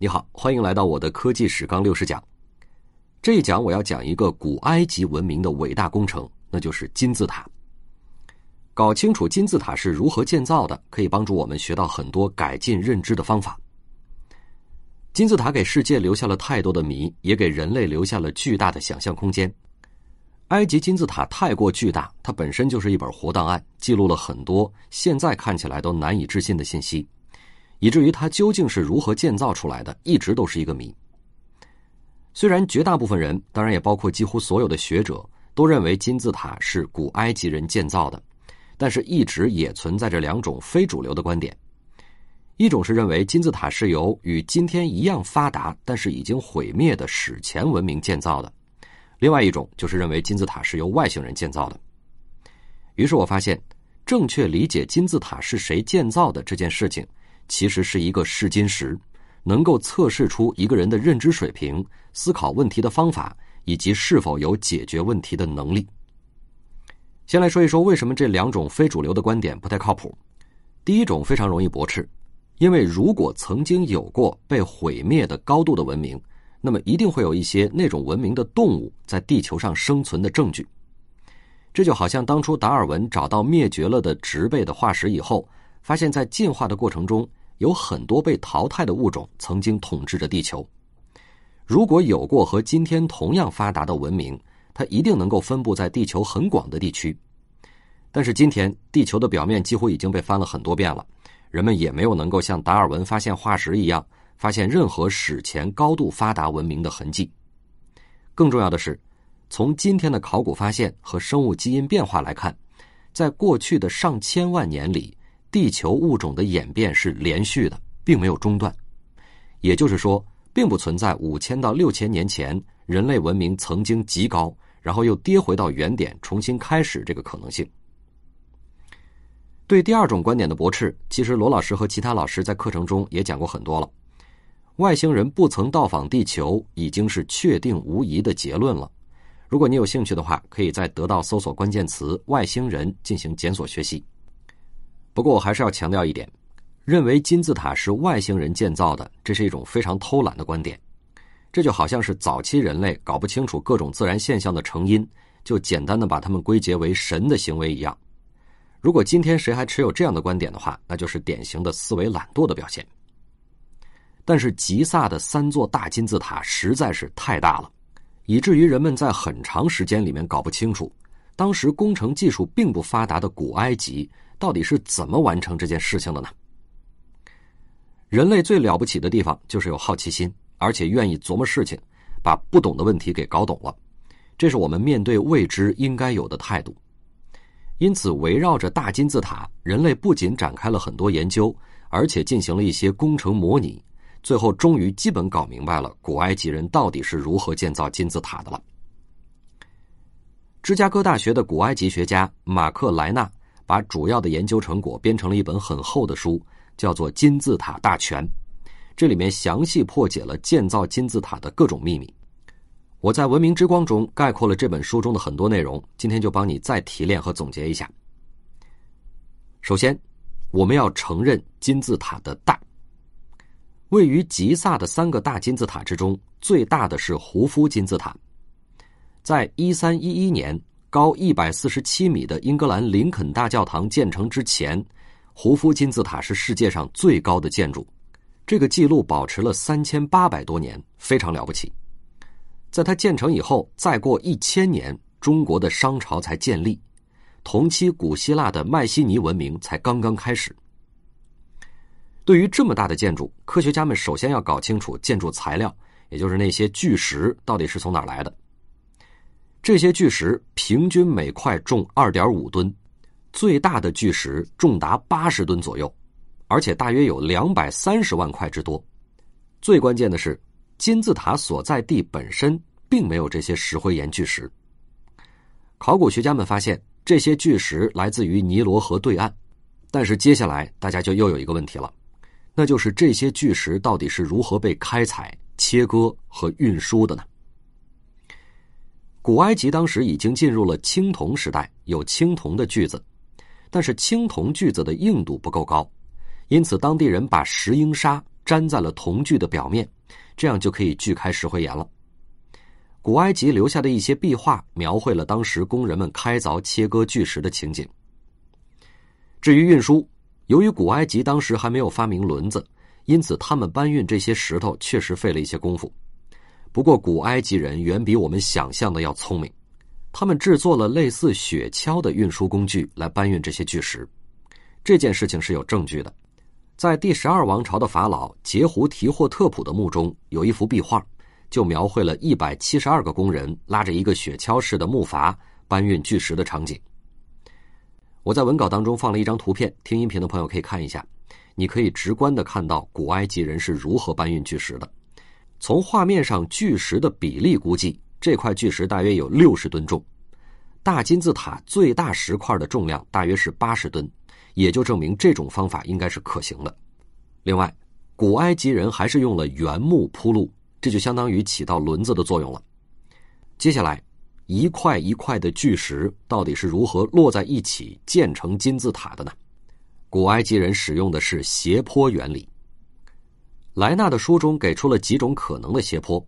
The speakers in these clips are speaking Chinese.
你好，欢迎来到我的科技史纲六十讲。这一讲我要讲一个古埃及文明的伟大工程，那就是金字塔。搞清楚金字塔是如何建造的，可以帮助我们学到很多改进认知的方法。金字塔给世界留下了太多的谜，也给人类留下了巨大的想象空间。埃及金字塔太过巨大，它本身就是一本活档案，记录了很多现在看起来都难以置信的信息。以至于它究竟是如何建造出来的，一直都是一个谜。虽然绝大部分人，当然也包括几乎所有的学者，都认为金字塔是古埃及人建造的，但是一直也存在着两种非主流的观点：一种是认为金字塔是由与今天一样发达，但是已经毁灭的史前文明建造的；另外一种就是认为金字塔是由外星人建造的。于是我发现，正确理解金字塔是谁建造的这件事情。其实是一个试金石，能够测试出一个人的认知水平、思考问题的方法以及是否有解决问题的能力。先来说一说为什么这两种非主流的观点不太靠谱。第一种非常容易驳斥，因为如果曾经有过被毁灭的高度的文明，那么一定会有一些那种文明的动物在地球上生存的证据。这就好像当初达尔文找到灭绝了的植被的化石以后，发现在进化的过程中。有很多被淘汰的物种曾经统治着地球。如果有过和今天同样发达的文明，它一定能够分布在地球很广的地区。但是今天，地球的表面几乎已经被翻了很多遍了，人们也没有能够像达尔文发现化石一样发现任何史前高度发达文明的痕迹。更重要的是，从今天的考古发现和生物基因变化来看，在过去的上千万年里。地球物种的演变是连续的，并没有中断。也就是说，并不存在五千到六千年前人类文明曾经极高，然后又跌回到原点重新开始这个可能性。对第二种观点的驳斥，其实罗老师和其他老师在课程中也讲过很多了。外星人不曾到访地球已经是确定无疑的结论了。如果你有兴趣的话，可以在得到搜索关键词“外星人”进行检索学习。不过我还是要强调一点，认为金字塔是外星人建造的，这是一种非常偷懒的观点。这就好像是早期人类搞不清楚各种自然现象的成因，就简单的把它们归结为神的行为一样。如果今天谁还持有这样的观点的话，那就是典型的思维懒惰的表现。但是，吉萨的三座大金字塔实在是太大了，以至于人们在很长时间里面搞不清楚。当时工程技术并不发达的古埃及，到底是怎么完成这件事情的呢？人类最了不起的地方就是有好奇心，而且愿意琢磨事情，把不懂的问题给搞懂了。这是我们面对未知应该有的态度。因此，围绕着大金字塔，人类不仅展开了很多研究，而且进行了一些工程模拟，最后终于基本搞明白了古埃及人到底是如何建造金字塔的了。芝加哥大学的古埃及学家马克莱纳把主要的研究成果编成了一本很厚的书，叫做《金字塔大全》，这里面详细破解了建造金字塔的各种秘密。我在《文明之光》中概括了这本书中的很多内容，今天就帮你再提炼和总结一下。首先，我们要承认金字塔的大。位于吉萨的三个大金字塔之中，最大的是胡夫金字塔。在一三一一年，高一百四十七米的英格兰林肯大教堂建成之前，胡夫金字塔是世界上最高的建筑。这个记录保持了三千八百多年，非常了不起。在它建成以后，再过一千年，中国的商朝才建立，同期古希腊的迈锡尼文明才刚刚开始。对于这么大的建筑，科学家们首先要搞清楚建筑材料，也就是那些巨石到底是从哪儿来的。这些巨石平均每块重二点五吨，最大的巨石重达八十吨左右，而且大约有两百三十万块之多。最关键的是，金字塔所在地本身并没有这些石灰岩巨石。考古学家们发现，这些巨石来自于尼罗河对岸，但是接下来大家就又有一个问题了，那就是这些巨石到底是如何被开采、切割和运输的呢？古埃及当时已经进入了青铜时代，有青铜的锯子，但是青铜锯子的硬度不够高，因此当地人把石英砂粘在了铜锯的表面，这样就可以锯开石灰岩了。古埃及留下的一些壁画描绘了当时工人们开凿切割巨石的情景。至于运输，由于古埃及当时还没有发明轮子，因此他们搬运这些石头确实费了一些功夫。不过，古埃及人远比我们想象的要聪明，他们制作了类似雪橇的运输工具来搬运这些巨石。这件事情是有证据的，在第十二王朝的法老杰胡提霍特普的墓中有一幅壁画，就描绘了一百七十二个工人拉着一个雪橇式的木筏搬运巨石的场景。我在文稿当中放了一张图片，听音频的朋友可以看一下，你可以直观的看到古埃及人是如何搬运巨石的。从画面上巨石的比例估计，这块巨石大约有六十吨重，大金字塔最大石块的重量大约是八十吨，也就证明这种方法应该是可行的。另外，古埃及人还是用了原木铺路，这就相当于起到轮子的作用了。接下来，一块一块的巨石到底是如何落在一起建成金字塔的呢？古埃及人使用的是斜坡原理。莱纳的书中给出了几种可能的斜坡。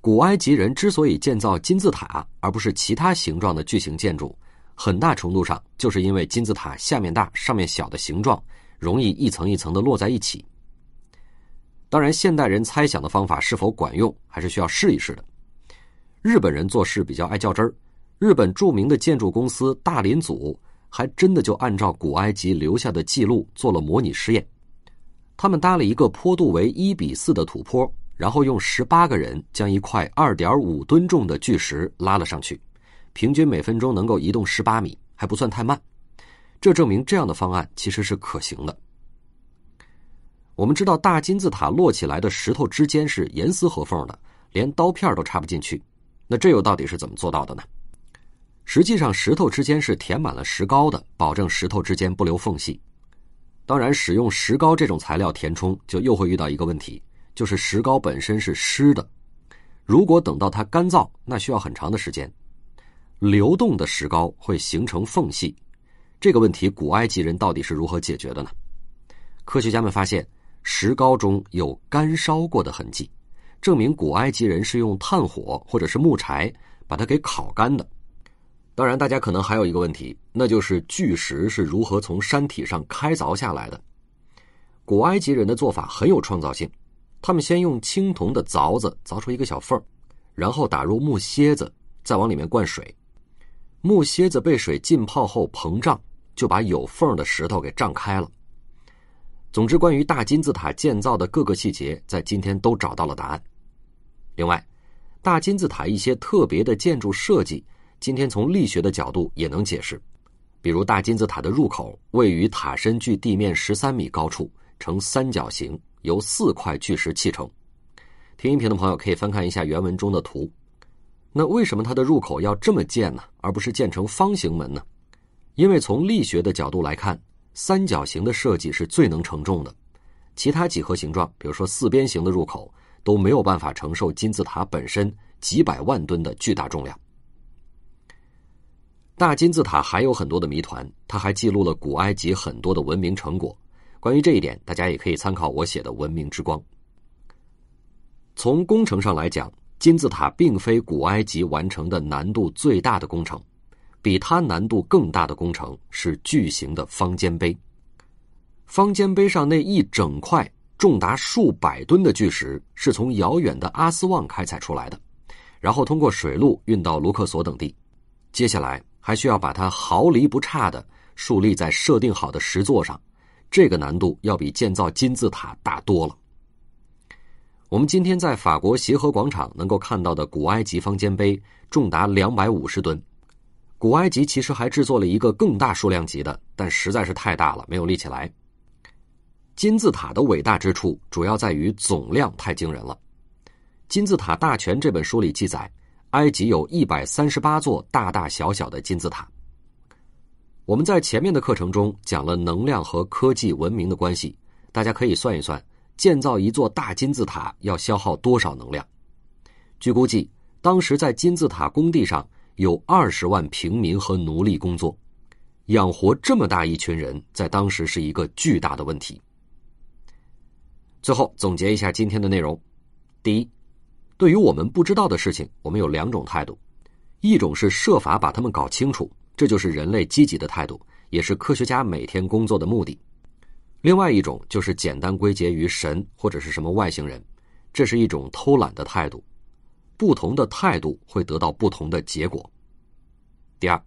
古埃及人之所以建造金字塔，而不是其他形状的巨型建筑，很大程度上就是因为金字塔下面大、上面小的形状，容易一层一层的摞在一起。当然，现代人猜想的方法是否管用，还是需要试一试的。日本人做事比较爱较真儿，日本著名的建筑公司大林组还真的就按照古埃及留下的记录做了模拟实验。他们搭了一个坡度为一比四的土坡，然后用十八个人将一块二点五吨重的巨石拉了上去，平均每分钟能够移动十八米，还不算太慢。这证明这样的方案其实是可行的。我们知道大金字塔摞起来的石头之间是严丝合缝的，连刀片都插不进去。那这又到底是怎么做到的呢？实际上，石头之间是填满了石膏的，保证石头之间不留缝隙。当然，使用石膏这种材料填充，就又会遇到一个问题，就是石膏本身是湿的。如果等到它干燥，那需要很长的时间。流动的石膏会形成缝隙，这个问题古埃及人到底是如何解决的呢？科学家们发现，石膏中有干烧过的痕迹，证明古埃及人是用炭火或者是木柴把它给烤干的。当然，大家可能还有一个问题，那就是巨石是如何从山体上开凿下来的。古埃及人的做法很有创造性，他们先用青铜的凿子凿出一个小缝然后打入木楔子，再往里面灌水。木楔子被水浸泡后膨胀，就把有缝的石头给胀开了。总之，关于大金字塔建造的各个细节，在今天都找到了答案。另外，大金字塔一些特别的建筑设计。今天从力学的角度也能解释，比如大金字塔的入口位于塔身距地面十三米高处，呈三角形，由四块巨石砌成。听音频的朋友可以翻看一下原文中的图。那为什么它的入口要这么建呢？而不是建成方形门呢？因为从力学的角度来看，三角形的设计是最能承重的。其他几何形状，比如说四边形的入口，都没有办法承受金字塔本身几百万吨的巨大重量。大金字塔还有很多的谜团，它还记录了古埃及很多的文明成果。关于这一点，大家也可以参考我写的《文明之光》。从工程上来讲，金字塔并非古埃及完成的难度最大的工程，比它难度更大的工程是巨型的方尖碑。方尖碑上那一整块重达数百吨的巨石，是从遥远的阿斯旺开采出来的，然后通过水路运到卢克索等地。接下来。还需要把它毫厘不差的树立在设定好的石座上，这个难度要比建造金字塔大多了。我们今天在法国协和广场能够看到的古埃及方尖碑重达两百五十吨，古埃及其实还制作了一个更大数量级的，但实在是太大了，没有立起来。金字塔的伟大之处主要在于总量太惊人了。《金字塔大全》这本书里记载。埃及有一百三十八座大大小小的金字塔。我们在前面的课程中讲了能量和科技文明的关系，大家可以算一算建造一座大金字塔要消耗多少能量。据估计，当时在金字塔工地上有二十万平民和奴隶工作，养活这么大一群人在当时是一个巨大的问题。最后总结一下今天的内容：第一。对于我们不知道的事情，我们有两种态度：一种是设法把它们搞清楚，这就是人类积极的态度，也是科学家每天工作的目的；另外一种就是简单归结于神或者是什么外星人，这是一种偷懒的态度。不同的态度会得到不同的结果。第二，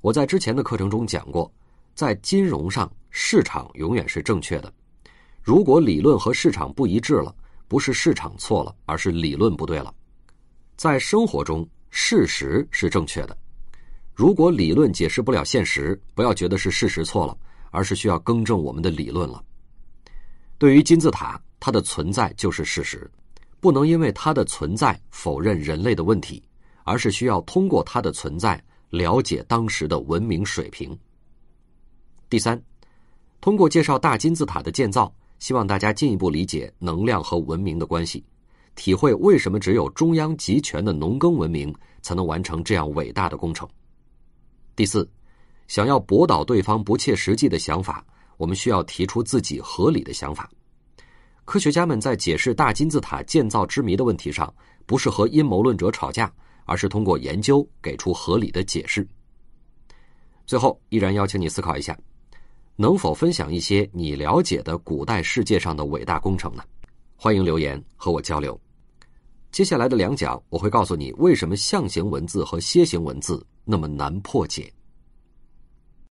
我在之前的课程中讲过，在金融上，市场永远是正确的。如果理论和市场不一致了，不是市场错了，而是理论不对了。在生活中，事实是正确的。如果理论解释不了现实，不要觉得是事实错了，而是需要更正我们的理论了。对于金字塔，它的存在就是事实，不能因为它的存在否认人类的问题，而是需要通过它的存在了解当时的文明水平。第三，通过介绍大金字塔的建造。希望大家进一步理解能量和文明的关系，体会为什么只有中央集权的农耕文明才能完成这样伟大的工程。第四，想要驳倒对方不切实际的想法，我们需要提出自己合理的想法。科学家们在解释大金字塔建造之谜的问题上，不是和阴谋论者吵架，而是通过研究给出合理的解释。最后，依然邀请你思考一下。能否分享一些你了解的古代世界上的伟大工程呢？欢迎留言和我交流。接下来的两讲，我会告诉你为什么象形文字和楔形文字那么难破解。